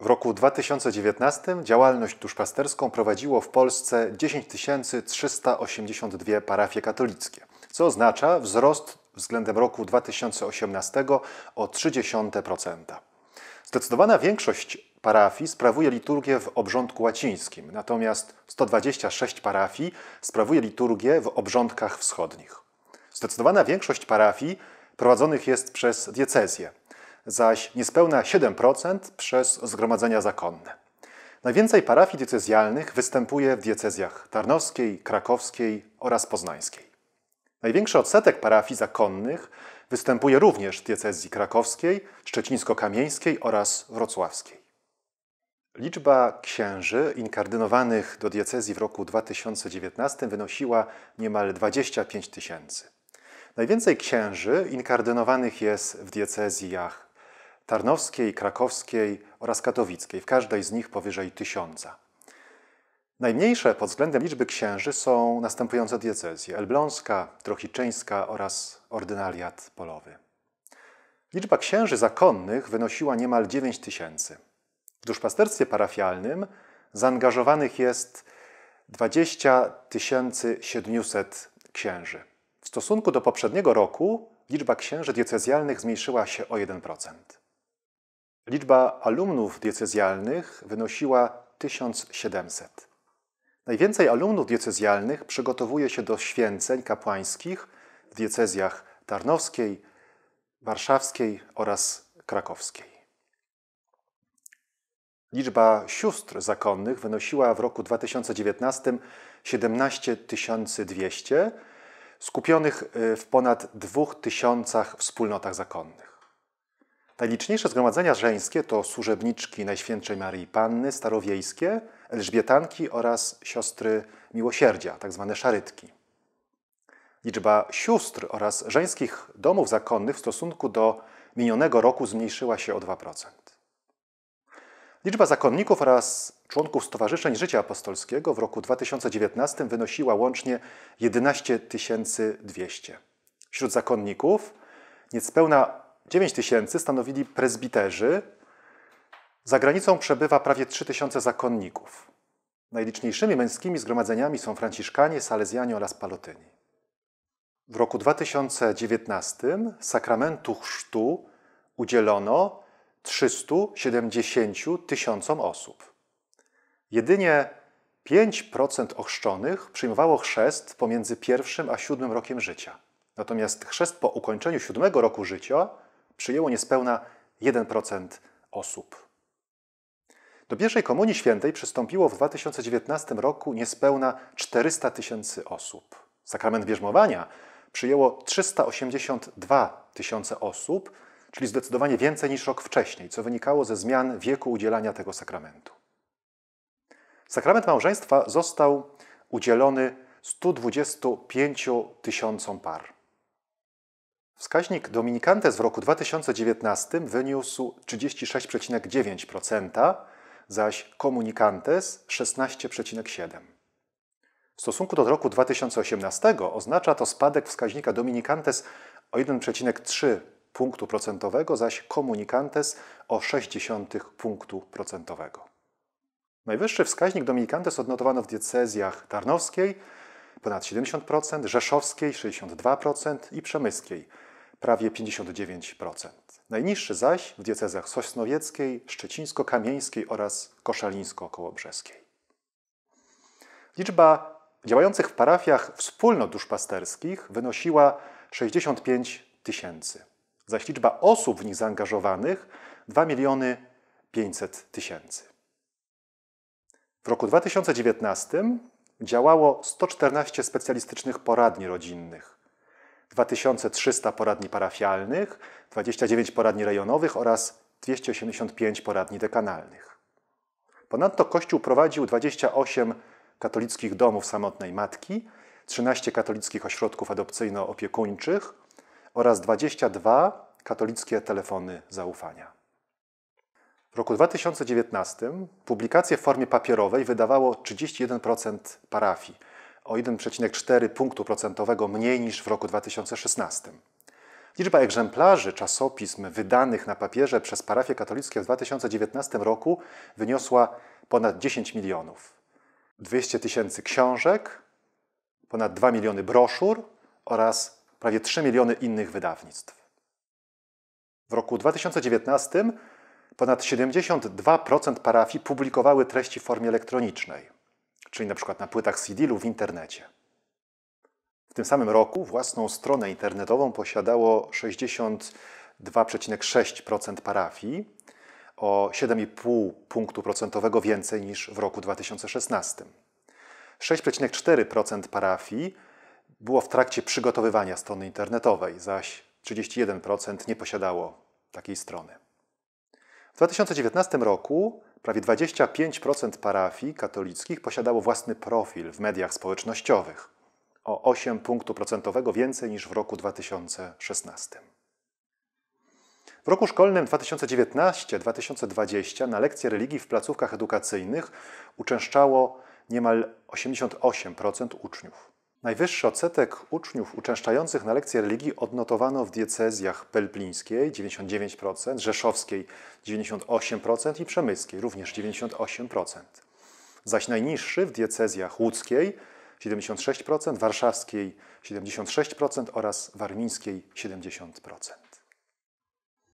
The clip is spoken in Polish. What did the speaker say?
W roku 2019 działalność duszpasterską prowadziło w Polsce 10 382 parafie katolickie, co oznacza wzrost względem roku 2018 o 0,3%. Zdecydowana większość parafii sprawuje liturgię w obrządku łacińskim, natomiast 126 parafii sprawuje liturgię w obrządkach wschodnich. Zdecydowana większość parafii prowadzonych jest przez diecezję, zaś niespełna 7% przez zgromadzenia zakonne. Najwięcej parafii diecezjalnych występuje w diecezjach tarnowskiej, krakowskiej oraz poznańskiej. Największy odsetek parafii zakonnych występuje również w diecezji krakowskiej, szczecińsko-kamieńskiej oraz wrocławskiej. Liczba księży inkardynowanych do diecezji w roku 2019 wynosiła niemal 25 tysięcy. Najwięcej księży inkardynowanych jest w diecezjach tarnowskiej, krakowskiej oraz katowickiej, w każdej z nich powyżej tysiąca. Najmniejsze pod względem liczby księży są następujące diecezje: elbląska, trochiczyńska oraz ordynariat polowy. Liczba księży zakonnych wynosiła niemal 9 tysięcy. W duszpasterstwie parafialnym zaangażowanych jest 20 700 księży. W stosunku do poprzedniego roku liczba księży diecezjalnych zmniejszyła się o 1%. Liczba alumnów diecezjalnych wynosiła 1700. Najwięcej alumnów diecezjalnych przygotowuje się do święceń kapłańskich w diecezjach tarnowskiej, warszawskiej oraz krakowskiej. Liczba sióstr zakonnych wynosiła w roku 2019 17 200, skupionych y, w ponad 2000 wspólnotach zakonnych. Najliczniejsze zgromadzenia żeńskie to służebniczki Najświętszej Marii Panny Starowiejskie, Elżbietanki oraz siostry miłosierdzia, tzw. Tak szarytki. Liczba sióstr oraz żeńskich domów zakonnych w stosunku do minionego roku zmniejszyła się o 2%. Liczba zakonników oraz członków Stowarzyszeń Życia Apostolskiego w roku 2019 wynosiła łącznie 11 200. Wśród zakonników niespełna 9 tysięcy stanowili prezbiterzy. Za granicą przebywa prawie 3 tysiące zakonników. Najliczniejszymi męskimi zgromadzeniami są Franciszkanie, Salezjanie oraz Palotyni. W roku 2019 sakramentu chrztu udzielono 370 tysiącom osób. Jedynie 5% ochrzczonych przyjmowało chrzest pomiędzy pierwszym a siódmym rokiem życia. Natomiast chrzest po ukończeniu siódmego roku życia przyjęło niespełna 1% osób. Do pierwszej Komunii Świętej przystąpiło w 2019 roku niespełna 400 tysięcy osób. Sakrament bierzmowania przyjęło 382 tysiące osób, czyli zdecydowanie więcej niż rok wcześniej, co wynikało ze zmian wieku udzielania tego sakramentu. Sakrament małżeństwa został udzielony 125 tysiącom par. Wskaźnik Dominikantes w roku 2019 wyniósł 36,9%, zaś Komunikantes 16,7%. W stosunku do roku 2018 oznacza to spadek wskaźnika Dominikantes o 1,3 punktu procentowego, zaś Komunikantes o 0,6 punktu procentowego. Najwyższy wskaźnik Dominikantes odnotowano w diecezjach tarnowskiej ponad 70%, rzeszowskiej 62% i przemyskiej prawie 59%. Najniższy zaś w diecezach sosnowieckiej, szczecińsko-kamieńskiej oraz koszalińsko-kołobrzeskiej. Liczba działających w parafiach wspólnot duszpasterskich wynosiła 65 tysięcy, zaś liczba osób w nich zaangażowanych 2 miliony 500 tysięcy. W roku 2019 działało 114 specjalistycznych poradni rodzinnych, 2300 poradni parafialnych, 29 poradni rejonowych oraz 285 poradni dekanalnych. Ponadto Kościół prowadził 28 katolickich domów samotnej matki, 13 katolickich ośrodków adopcyjno-opiekuńczych oraz 22 katolickie telefony zaufania. W roku 2019 publikacje w formie papierowej wydawało 31% parafii, o 1,4 punktu procentowego mniej niż w roku 2016. Liczba egzemplarzy czasopism wydanych na papierze przez parafie katolickie w 2019 roku wyniosła ponad 10 milionów. 200 tysięcy książek, ponad 2 miliony broszur oraz prawie 3 miliony innych wydawnictw. W roku 2019 ponad 72% parafii publikowały treści w formie elektronicznej czyli na przykład na płytach CD lub w internecie. W tym samym roku własną stronę internetową posiadało 62,6% parafii, o 7,5 punktu procentowego więcej niż w roku 2016. 6,4% parafii było w trakcie przygotowywania strony internetowej, zaś 31% nie posiadało takiej strony. W 2019 roku Prawie 25% parafii katolickich posiadało własny profil w mediach społecznościowych, o 8 punktu procentowego więcej niż w roku 2016. W roku szkolnym 2019-2020 na lekcje religii w placówkach edukacyjnych uczęszczało niemal 88% uczniów. Najwyższy odsetek uczniów uczęszczających na lekcje religii odnotowano w diecezjach pelplińskiej 99%, rzeszowskiej 98% i przemyskiej również 98%. Zaś najniższy w diecezjach łódzkiej 76%, warszawskiej 76% oraz warmińskiej 70%.